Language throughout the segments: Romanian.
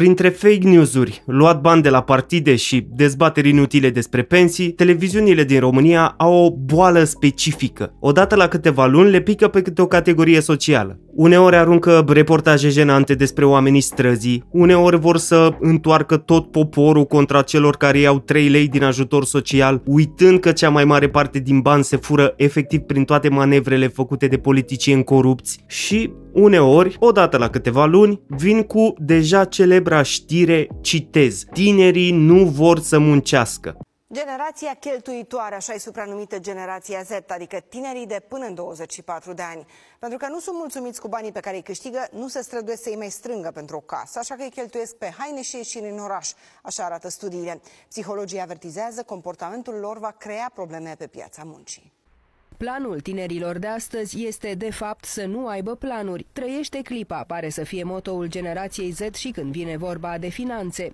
Printre fake news-uri, luat bani de la partide și dezbateri inutile despre pensii, televiziunile din România au o boală specifică. Odată la câteva luni le pică pe câte o categorie socială. Uneori aruncă reportaje jenante despre oamenii străzii, uneori vor să întoarcă tot poporul contra celor care iau 3 lei din ajutor social, uitând că cea mai mare parte din bani se fură efectiv prin toate manevrele făcute de politicieni corupți și Uneori, odată la câteva luni, vin cu deja celebra știre, citez, tinerii nu vor să muncească. Generația cheltuitoare, așa e supranumită generația Z, adică tinerii de până în 24 de ani. Pentru că nu sunt mulțumiți cu banii pe care îi câștigă, nu se străduiesc să-i mai strângă pentru o casă, așa că îi cheltuiesc pe haine și ieșiri în oraș, așa arată studiile. Psihologii avertizează, comportamentul lor va crea probleme pe piața muncii. Planul tinerilor de astăzi este, de fapt, să nu aibă planuri. Trăiește clipa, pare să fie motoul generației Z și când vine vorba de finanțe.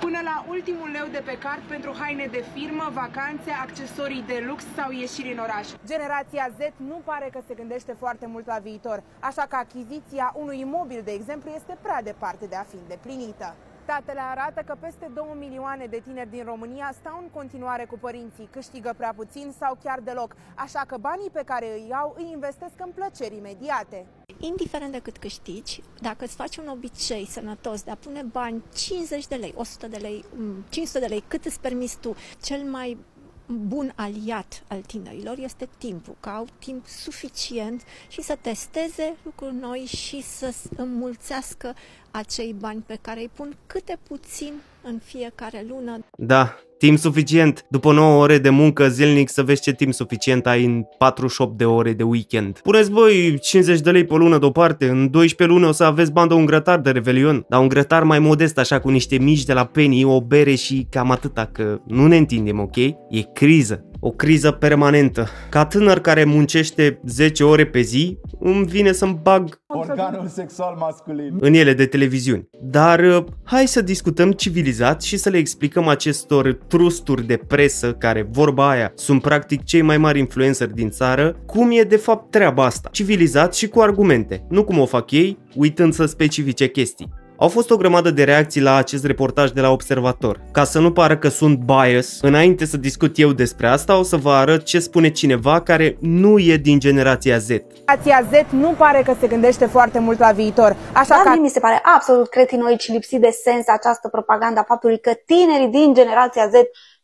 Până la ultimul leu de pe card pentru haine de firmă, vacanțe, accesorii de lux sau ieșiri în oraș. Generația Z nu pare că se gândește foarte mult la viitor, așa că achiziția unui imobil, de exemplu, este prea departe de a fi îndeplinită. Datele arată că peste 2 milioane de tineri din România stau în continuare cu părinții, câștigă prea puțin sau chiar deloc, așa că banii pe care îi iau îi investesc în plăceri imediate. Indiferent de cât câștigi, dacă îți faci un obicei sănătos de a pune bani 50 de lei, 100 de lei, 500 mm, de lei, cât îți permis tu, cel mai bun aliat al tinerilor este timpul, că au timp suficient și să testeze lucruri noi și să înmulțească acei bani pe care îi pun câte puțin în fiecare lună. Da, Timp suficient. După 9 ore de muncă zilnic să vezi ce timp suficient ai în 48 de ore de weekend. Puneți voi 50 de lei pe lună deoparte, în 12 luni o să aveți bandă un grătar de revelion, dar un grătar mai modest așa cu niște mici de la Penny, o bere și cam atâta, că nu ne întindem, ok? E criză o criză permanentă. Ca tânăr care muncește 10 ore pe zi, îmi vine să-mi bag organul sexual masculin în ele de televiziuni. Dar uh, hai să discutăm civilizat și să le explicăm acestor trusturi de presă care, vorba aia, sunt practic cei mai mari influenceri din țară, cum e de fapt treaba asta. Civilizat și cu argumente, nu cum o fac ei, uitând să specifice chestii. Au fost o grămadă de reacții la acest reportaj de la Observator. Ca să nu pară că sunt bias, înainte să discut eu despre asta, o să vă arăt ce spune cineva care nu e din generația Z. Generația Z nu pare că se gândește foarte mult la viitor. Așa Dar că... mi se pare absolut cretinoi și lipsit de sens această propaganda faptului că tinerii din generația Z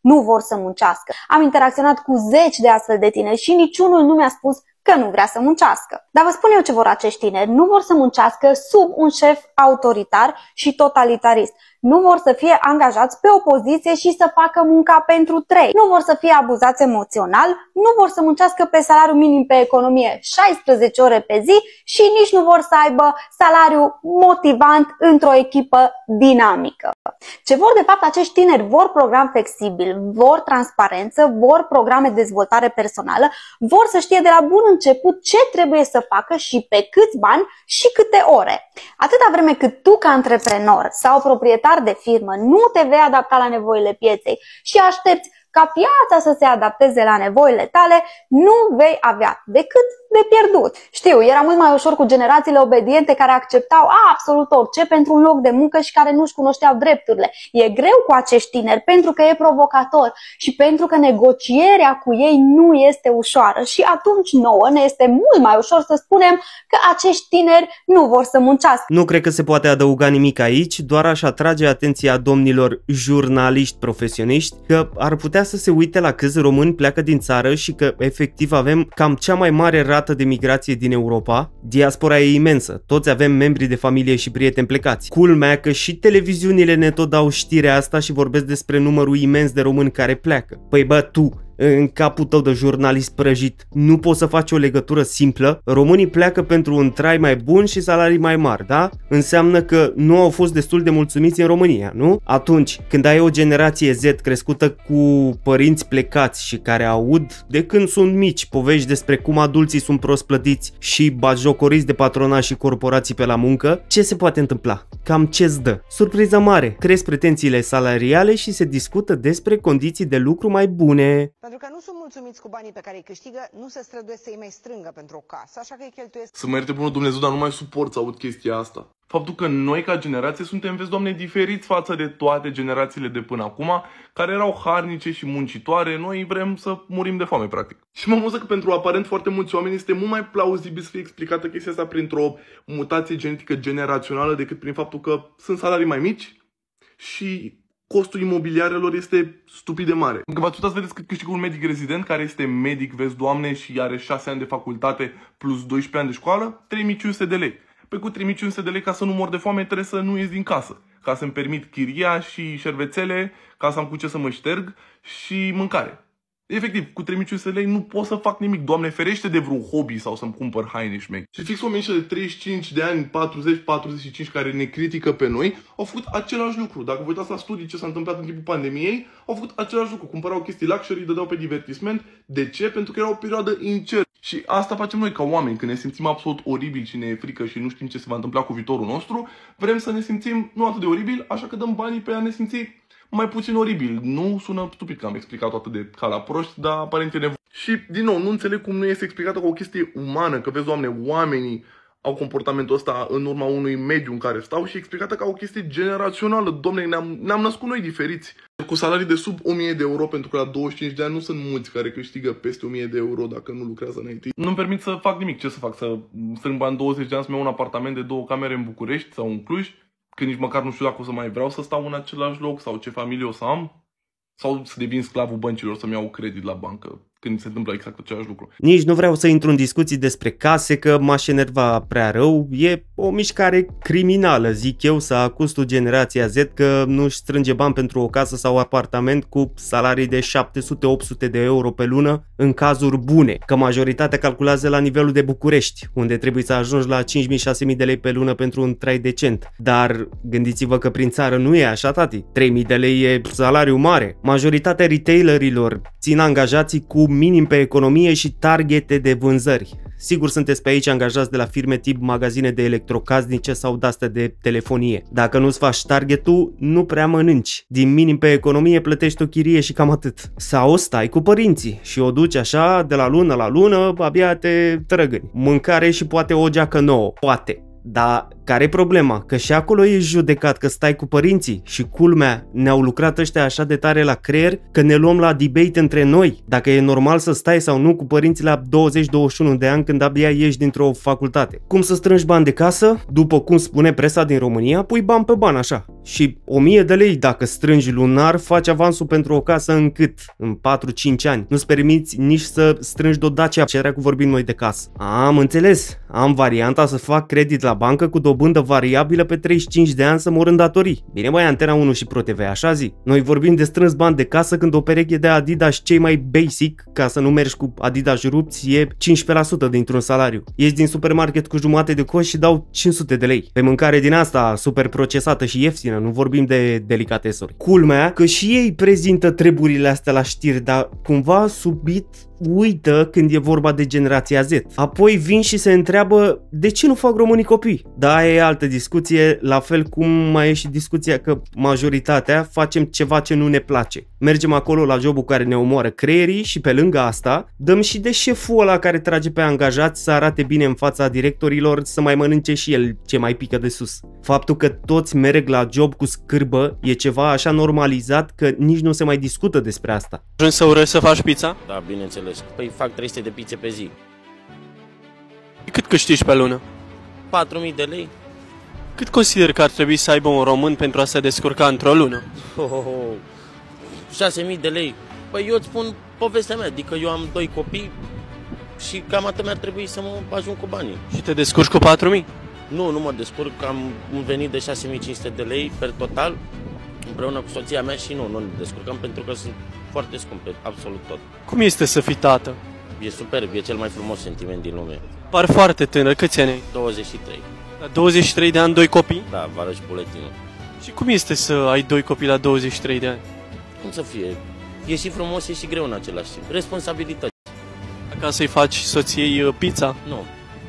nu vor să muncească. Am interacționat cu zeci de astfel de tineri și niciunul nu mi-a spus că nu vrea să muncească. Dar vă spun eu ce vor acești tineri. Nu vor să muncească sub un șef autoritar și totalitarist, nu vor să fie angajați pe o poziție și să facă munca pentru trei, nu vor să fie abuzați emoțional, nu vor să muncească pe salariu minim pe economie 16 ore pe zi și nici nu vor să aibă salariu motivant într-o echipă dinamică. Ce vor de fapt acești tineri? Vor program flexibil, vor transparență, vor programe de dezvoltare personală, vor să știe de la bun început ce trebuie să facă și pe câți bani și câte ore. Atâta vreme cât tu ca antreprenor sau proprietar proprietar de firmă, nu te vei adapta la nevoile pieței și aștepți ca piața să se adapteze la nevoile tale, nu vei avea decât de pierdut. Știu, era mult mai ușor cu generațiile obediente care acceptau absolut orice pentru un loc de muncă și care nu-și cunoșteau drepturile. E greu cu acești tineri pentru că e provocator și pentru că negocierea cu ei nu este ușoară și atunci nouă ne este mult mai ușor să spunem că acești tineri nu vor să muncească. Nu cred că se poate adăuga nimic aici, doar aș atrage atenția domnilor jurnaliști profesioniști că ar putea putea să se uite la câți români pleacă din țară și că efectiv avem cam cea mai mare rată de migrație din Europa. Diaspora e imensă, toți avem membri de familie și prieteni plecați. Culmea că și televiziunile ne tot dau știrea asta și vorbesc despre numărul imens de români care pleacă. Păi bă, tu, în capul tău de jurnalist prăjit. Nu poți să faci o legătură simplă. Românii pleacă pentru un trai mai bun și salarii mai mari, da? Înseamnă că nu au fost destul de mulțumiți în România, nu? Atunci, când ai o generație Z crescută cu părinți plecați și care aud de când sunt mici povești despre cum adulții sunt prost plătiți și bajocoriți de patronaj și corporații pe la muncă, ce se poate întâmpla? Cam ce îți dă? Surpriză mare, cresc pretențiile salariale și se discută despre condiții de lucru mai bune pentru că nu sunt mulțumiți cu banii pe care îi câștigă, nu se străduiesc să îi mai strângă pentru o casă, așa că îi cheltuiesc... Să mă ierte bunul Dumnezeu, dar nu mai suport să aud chestia asta. Faptul că noi ca generație suntem, vezi, doamne, diferiți față de toate generațiile de până acum, care erau harnice și muncitoare, noi vrem să murim de foame, practic. Și mă amuză că pentru aparent foarte mulți oameni este mult mai plauzibil să fie explicată chestia asta printr-o mutație genetică generațională decât prin faptul că sunt salarii mai mici și costul imobiliarelor este stupid de mare. Încă v-ați putea să vedeți cât câștigă un medic rezident, care este medic, vezi, doamne, și are 6 ani de facultate plus 12 ani de școală, 3500 de lei. Pe cu 3500 de lei, ca să nu mor de foame, trebuie să nu ies din casă. Ca să-mi permit chiria și șervețele, ca să am cu ce să mă șterg și mâncare. Efectiv, cu 3500 lei nu pot să fac nimic. Doamne ferește de vreun hobby sau să-mi cumpăr haine șmei. Și fix oamenii de 35 de ani, 40-45 care ne critică pe noi, au făcut același lucru. Dacă vă uitați la studii ce s-a întâmplat în timpul pandemiei, au făcut același lucru. Cumpărau chestii luxury, dădeau pe divertisment. De ce? Pentru că era o perioadă incertă și asta facem noi ca oameni, când ne simțim absolut oribil și ne e frică și nu știm ce se va întâmpla cu viitorul nostru, vrem să ne simțim nu atât de oribil, așa că dăm banii pe a ne simți mai puțin oribil. Nu sună stupid că am explicat atât de ca la proști, dar aparent e nevoie. Și, din nou, nu înțeleg cum nu este explicată cu o chestie umană, că vezi, oameni, oamenii au comportamentul ăsta în urma unui mediu în care stau și explicată ca o chestie generațională. Domne, ne-am, ne-am născut noi diferiți. Cu salarii de sub 1000 de euro, pentru că la 25 de ani nu sunt mulți care câștigă peste 1000 de euro dacă nu lucrează în IT. Nu-mi permit să fac nimic. Ce să fac? Să strâng bani 20 de ani să-mi iau un apartament de două camere în București sau în Cluj? că nici măcar nu știu dacă o să mai vreau să stau în același loc sau ce familie o să am? Sau să devin sclavul băncilor să-mi iau credit la bancă? când se întâmplă exact același lucru. Nici nu vreau să intru în discuții despre case, că m-aș enerva prea rău. E o mișcare criminală, zic eu, să acuz tu generația Z că nu-și strânge bani pentru o casă sau apartament cu salarii de 700-800 de euro pe lună în cazuri bune, că majoritatea calculează la nivelul de București, unde trebuie să ajungi la 5.000-6.000 de lei pe lună pentru un trai decent. Dar gândiți-vă că prin țară nu e așa, tati. 3.000 de lei e salariu mare. Majoritatea retailerilor țin angajații cu minim pe economie și targete de vânzări. Sigur sunteți pe aici angajați de la firme tip magazine de electrocasnice sau de de telefonie. Dacă nu-ți faci targetul, nu prea mănânci. Din minim pe economie plătești o chirie și cam atât. Sau stai cu părinții și o duci așa de la lună la lună, abia te trăgâni. Mâncare și poate o geacă nouă. Poate. Dar care e problema? Că și acolo ești judecat că stai cu părinții și culmea, ne-au lucrat ăștia așa de tare la creier că ne luăm la debate între noi, dacă e normal să stai sau nu cu părinții la 20-21 de ani când abia ieși dintr-o facultate. Cum să strângi bani de casă? După cum spune presa din România, pui bani pe bani așa. Și 1000 de lei dacă strângi lunar, faci avansul pentru o casă în cât? În 4-5 ani. Nu-ți permiți nici să strângi dodacea ce Dacia, cu vorbim noi de casă. Am înțeles, am varianta să fac credit la bancă cu dobândă dobândă variabilă pe 35 de ani să mor în datorii. Bine mai Antena 1 și ProTV, așa zi. Noi vorbim de strâns bani de casă când o pereche de Adidas cei mai basic, ca să nu mergi cu Adidas rupți, e 15% dintr-un salariu. Ești din supermarket cu jumate de coș și dau 500 de lei. Pe mâncare din asta, super procesată și ieftină, nu vorbim de delicatesuri. Culmea că și ei prezintă treburile astea la știri, dar cumva subit uită când e vorba de generația Z. Apoi vin și se întreabă de ce nu fac românii copii. Da, aia e altă discuție, la fel cum mai e și discuția că majoritatea facem ceva ce nu ne place. Mergem acolo la jobul care ne omoară creierii și pe lângă asta dăm și de șeful ăla care trage pe angajați să arate bine în fața directorilor, să mai mănânce și el ce mai pică de sus. Faptul că toți merg la job cu scârbă e ceva așa normalizat că nici nu se mai discută despre asta. Ajungi să urăști să faci pizza? Da, bineînțeles. Păi fac 300 de pizze pe zi. Cât câștigi pe lună? 4.000 de lei. Cât consider că ar trebui să aibă un român pentru a se descurca într-o lună? Oh, oh, oh. 6.000 de lei. Păi eu îți spun povestea mea, adică eu am doi copii și cam atât mi-ar trebui să mă ajung cu banii. Și te descurci cu 4.000? Nu, nu mă descurc, am un venit de 6.500 de lei per total împreună cu soția mea și nu, nu ne descurcăm pentru că sunt foarte scumpe, absolut tot. Cum este să fii tată? E superb, e cel mai frumos sentiment din lume. Par foarte tânăr. Câți ani ai? 23. La 23 de ani, doi copii? Da, vă arăt și buletinul. Și cum este să ai doi copii la 23 de ani? Cum să fie? E și frumos, e și greu în același timp. Responsabilități. Acasă să-i faci soției uh, pizza? Nu.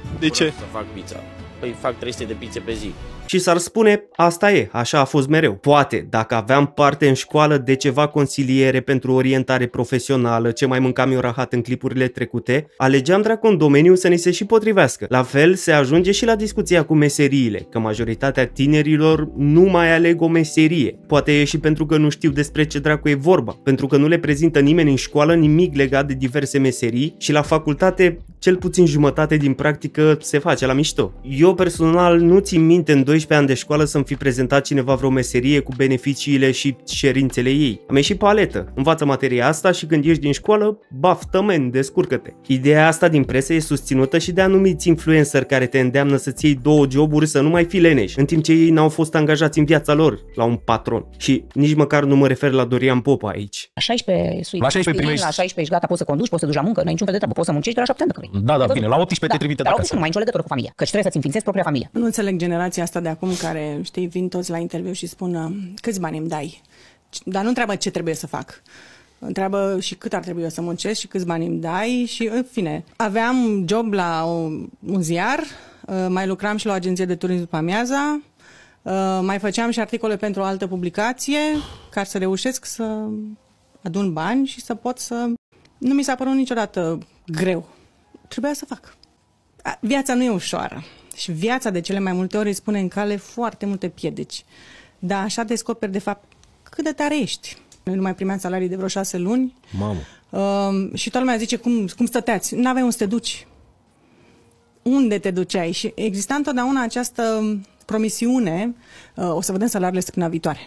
De Vreau ce? Să fac pizza. Păi fac 300 de pizze pe zi și s-ar spune asta e, așa a fost mereu. Poate, dacă aveam parte în școală de ceva consiliere pentru orientare profesională, ce mai mâncam eu rahat în clipurile trecute, alegeam dracu în domeniu să ni se și potrivească. La fel se ajunge și la discuția cu meseriile, că majoritatea tinerilor nu mai aleg o meserie. Poate e și pentru că nu știu despre ce dracu e vorba, pentru că nu le prezintă nimeni în școală nimic legat de diverse meserii și la facultate cel puțin jumătate din practică se face la mișto. Eu personal nu țin minte în 12 12 ani de școală să-mi fi prezentat cineva vreo meserie cu beneficiile și șerințele ei. Am ieșit paletă, învață materia asta și când ieși din școală, baftă men, descurcă-te. Ideea asta din presă e susținută și de anumiți influencer care te îndeamnă să-ți iei două joburi să nu mai fi leneș, în timp ce ei n-au fost angajați în viața lor la un patron. Și nici măcar nu mă refer la Dorian Popa aici. La 16, sui, la 16 primești. La 16 ești gata, poți să conduci, poți să duci la muncă, n-ai niciun fel de treabă, poți să muncești de la 7 ani. Da, da, bine, la 18 da, te trimite de acasă. Dar la 18 nu mai ai nicio legătură cu familia, căci trebuie să-ți înființezi propria familie. Nu înțeleg generația asta de acum care, știi, vin toți la interviu și spun câți bani îmi dai? Dar nu întreabă ce trebuie să fac. Întreabă și cât ar trebui eu să muncesc și câți bani îmi dai și, în fine. Aveam job la un ziar, ă, mai lucram și la o agenție de turism după amiaza, ă, mai făceam și articole pentru o altă publicație, ca să reușesc să adun bani și să pot să... Nu mi s-a părut niciodată greu. Trebuia să fac. Viața nu e ușoară. Și viața de cele mai multe ori îți pune în cale foarte multe piedici. Dar așa descoperi, de fapt, cât de tare ești. Noi nu mai primeam salarii de vreo șase luni. Mamă. Uh, și toată lumea zice, cum, cum stăteați? N-aveai unde să te duci. Unde te duceai? Și exista întotdeauna această promisiune, uh, o să vedem salariile săptămâna viitoare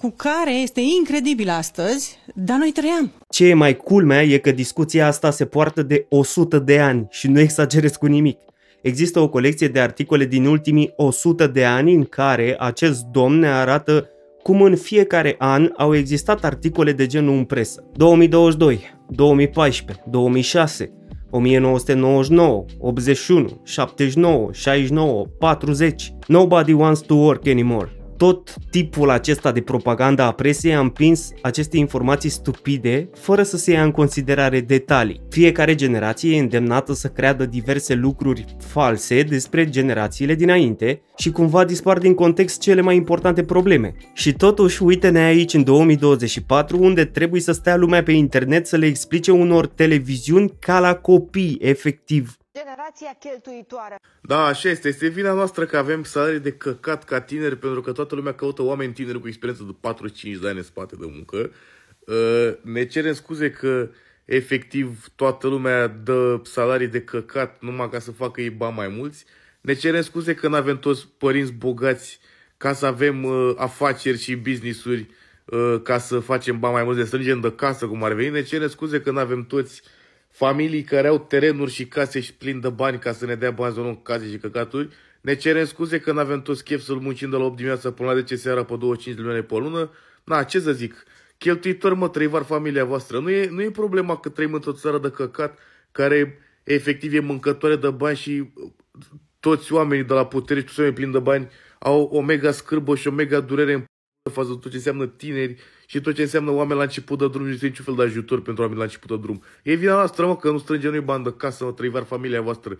cu care este incredibil astăzi, dar noi trăiam. Ce e mai culmea e că discuția asta se poartă de 100 de ani și nu exagerez cu nimic. Există o colecție de articole din ultimii 100 de ani în care acest domn ne arată cum în fiecare an au existat articole de genul în presă. 2022, 2014, 2006, 1999, 81, 79, 69, 40. Nobody wants to work anymore tot tipul acesta de propaganda a presiei a împins aceste informații stupide fără să se ia în considerare detalii. Fiecare generație e îndemnată să creadă diverse lucruri false despre generațiile dinainte și cumva dispar din context cele mai importante probleme. Și totuși, uite-ne aici în 2024 unde trebuie să stea lumea pe internet să le explice unor televiziuni ca la copii, efectiv generația cheltuitoare. Da, așa este. Este vina noastră că avem salarii de căcat ca tineri, pentru că toată lumea caută oameni tineri cu experiență de 45 de ani în spate de muncă. Uh, ne cerem scuze că efectiv toată lumea dă salarii de căcat numai ca să facă ei bani mai mulți. Ne cerem scuze că nu avem toți părinți bogați ca să avem uh, afaceri și business-uri uh, ca să facem bani mai mulți, de strângem de casă cum ar veni. Ne cerem scuze că nu avem toți uh, familii care au terenuri și case și plin de bani ca să ne dea bani zonul case și căcaturi, ne cerem scuze că n-avem tot chef să-l muncim de la 8 dimineața până la 10 seara pe 25 milioane luni pe lună. Na, ce să zic? Cheltuitor, mă, trăivar familia voastră. Nu e, nu e problema că trăim într-o țară de căcat care efectiv e mâncătoare de bani și toți oamenii de la putere și toți oamenii plini de bani au o mega scârbă și o mega durere în față de tot ce înseamnă tineri și tot ce înseamnă oameni la început de drum, și este niciun fel de ajutor pentru oameni la început de drum. E vina noastră, mă, că nu strângem noi bani de casă, mă, trăivar familia voastră.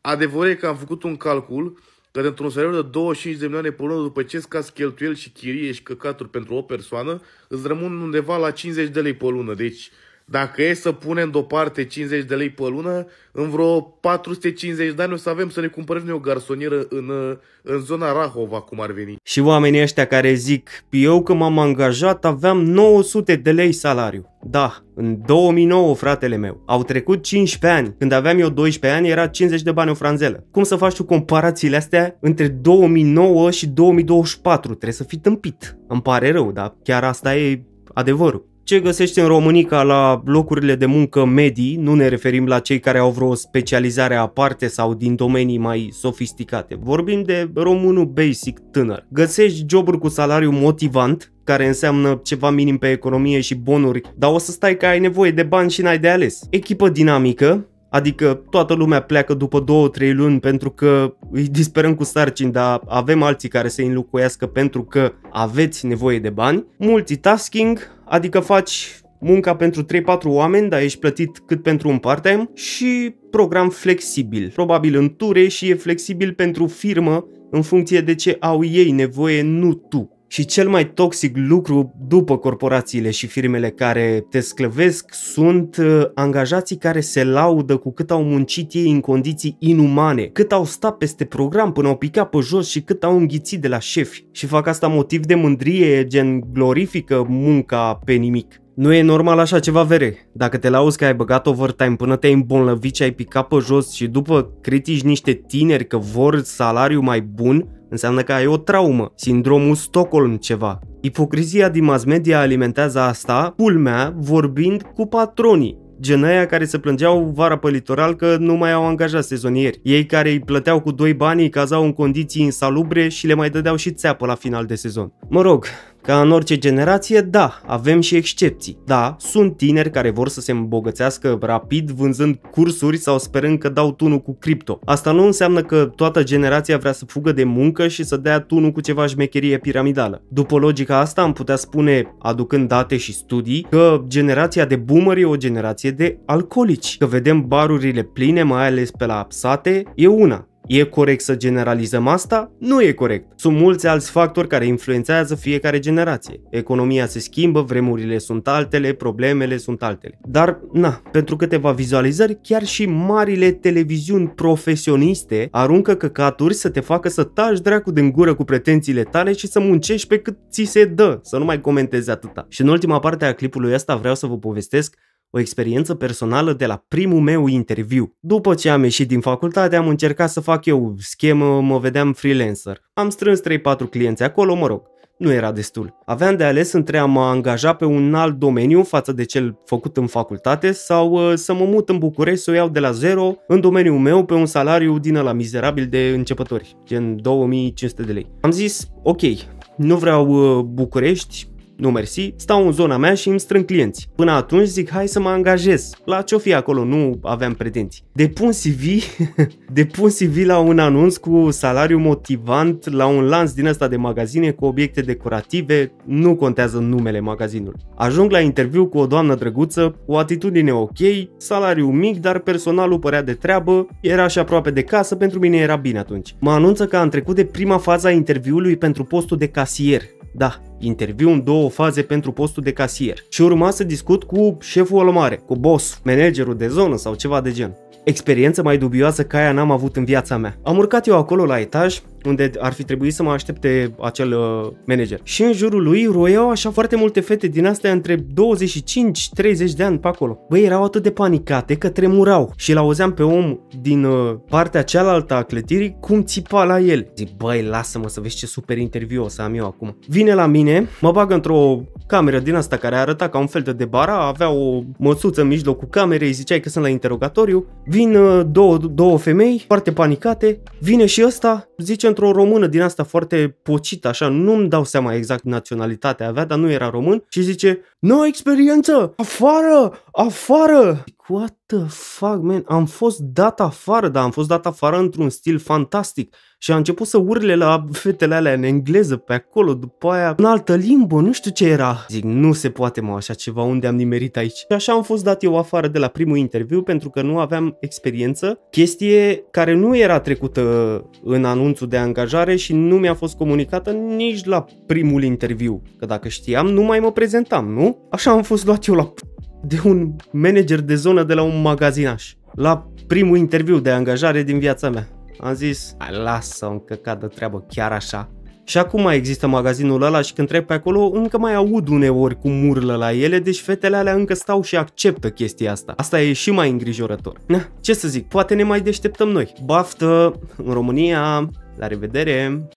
Adevărul e că am făcut un calcul că într-un salariu de 25 de milioane pe lună, după ce scazi cheltuieli și chirie și căcaturi pentru o persoană, îți rămân undeva la 50 de lei pe lună. Deci, dacă e să punem deoparte 50 de lei pe lună, în vreo 450 de ani o să avem să ne cumpărăm noi o garsonieră în, uh, în zona Rahova, cum ar veni. Și oamenii ăștia care zic, eu că m-am angajat aveam 900 de lei salariu. Da, în 2009, fratele meu, au trecut 15 ani. Când aveam eu 12 ani, era 50 de bani o franzelă. Cum să faci tu comparațiile astea între 2009 și 2024? Trebuie să fii tâmpit. Îmi pare rău, dar chiar asta e adevărul ce găsește în Românica la locurile de muncă medii, nu ne referim la cei care au vreo specializare aparte sau din domenii mai sofisticate. Vorbim de românul basic tânăr. Găsești joburi cu salariu motivant, care înseamnă ceva minim pe economie și bonuri, dar o să stai că ai nevoie de bani și n-ai de ales. Echipă dinamică, Adică toată lumea pleacă după 2-3 luni pentru că îi disperăm cu sarcini, dar avem alții care să-i înlocuiască pentru că aveți nevoie de bani. Multitasking, adică faci munca pentru 3-4 oameni, dar ești plătit cât pentru un part-time și program flexibil, probabil în ture și e flexibil pentru firmă în funcție de ce au ei nevoie, nu tu. Și cel mai toxic lucru după corporațiile și firmele care te sclăvesc sunt uh, angajații care se laudă cu cât au muncit ei în condiții inumane, cât au stat peste program până au picat pe jos și cât au înghițit de la șefi. Și fac asta motiv de mândrie, gen glorifică munca pe nimic. Nu e normal așa ceva, vere. Dacă te lauzi că ai băgat overtime până te-ai îmbolnăvit și ai picat pe jos și după critici niște tineri că vor salariu mai bun, Înseamnă că ai o traumă, sindromul Stockholm ceva. Ipocrizia din mass media alimentează asta, culmea, vorbind cu patronii, gen care se plângeau vara pe litoral că nu mai au angajat sezonieri. Ei care îi plăteau cu doi bani, cazau în condiții insalubre și le mai dădeau și țeapă la final de sezon. Mă rog, ca în orice generație, da, avem și excepții. Da, sunt tineri care vor să se îmbogățească rapid vânzând cursuri sau sperând că dau tunul cu cripto. Asta nu înseamnă că toată generația vrea să fugă de muncă și să dea tunul cu ceva șmecherie piramidală. După logica asta am putea spune, aducând date și studii, că generația de boomer e o generație de alcoolici. Că vedem barurile pline, mai ales pe la sate, e una. E corect să generalizăm asta? Nu e corect. Sunt mulți alți factori care influențează fiecare generație. Economia se schimbă, vremurile sunt altele, problemele sunt altele. Dar, na, pentru câteva vizualizări, chiar și marile televiziuni profesioniste aruncă căcaturi să te facă să taci dracu din gură cu pretențiile tale și să muncești pe cât ți se dă, să nu mai comentezi atâta. Și în ultima parte a clipului ăsta vreau să vă povestesc o experiență personală de la primul meu interviu. După ce am ieșit din facultate, am încercat să fac eu schemă, mă vedeam freelancer. Am strâns 3-4 clienți acolo, mă rog, nu era destul. Aveam de ales între a mă angaja pe un alt domeniu față de cel făcut în facultate sau uh, să mă mut în București să o iau de la zero în domeniul meu pe un salariu din la mizerabil de începători, gen 2500 de lei. Am zis, ok, nu vreau uh, București, nu mersi, stau în zona mea și îmi strâng clienți. Până atunci zic hai să mă angajez. La ce-o fi acolo, nu aveam pretenții. Depun CV, depun CV la un anunț cu salariu motivant la un lanț din ăsta de magazine cu obiecte decorative, nu contează numele magazinului. Ajung la interviu cu o doamnă drăguță, o atitudine ok, salariu mic, dar personalul părea de treabă, era și aproape de casă, pentru mine era bine atunci. Mă anunță că am trecut de prima fază a interviului pentru postul de casier, da, interviu în două faze pentru postul de casier și urma să discut cu șeful mare, cu boss, managerul de zonă sau ceva de gen. Experiență mai dubioasă ca aia n-am avut în viața mea. Am urcat eu acolo la etaj, unde ar fi trebuit să mă aștepte acel uh, manager. Și în jurul lui roiau așa foarte multe fete din astea între 25-30 de ani pe acolo. Băi, erau atât de panicate că tremurau și îl auzeam pe om din uh, partea cealaltă a clătirii cum țipa la el. Zic, băi, lasă-mă să vezi ce super interviu o să am eu acum. Vine la mine, mă bag într-o cameră din asta care arăta ca un fel de debara, avea o măsuță în mijlocul camerei, ziceai că sunt la interogatoriu. Vin uh, două, două femei foarte panicate, vine și ăsta, zice într o română din asta foarte pocită, așa, nu-mi dau seama exact naționalitatea avea, dar nu era român și zice, No experiență! Afară! Afară! What the fuck, man? Am fost dat afară, dar am fost dat afară într-un stil fantastic. Și a început să urle la fetele alea în engleză pe acolo, după aia în altă limbă, nu știu ce era. Zic, nu se poate mă așa ceva, unde am nimerit aici. Și așa am fost dat eu afară de la primul interviu pentru că nu aveam experiență, chestie care nu era trecută în anunțul de angajare și nu mi-a fost comunicată nici la primul interviu. Că dacă știam, nu mai mă prezentam, nu? Așa am fost luat eu la de un manager de zonă de la un magazinaș. La primul interviu de angajare din viața mea. Am zis, lasă un în căcat de treabă chiar așa. Și acum mai există magazinul ăla și când trec pe acolo încă mai aud uneori cum murlă la ele, deci fetele alea încă stau și acceptă chestia asta. Asta e și mai îngrijorător. Na, ce să zic, poate ne mai deșteptăm noi. Baftă în România, la revedere!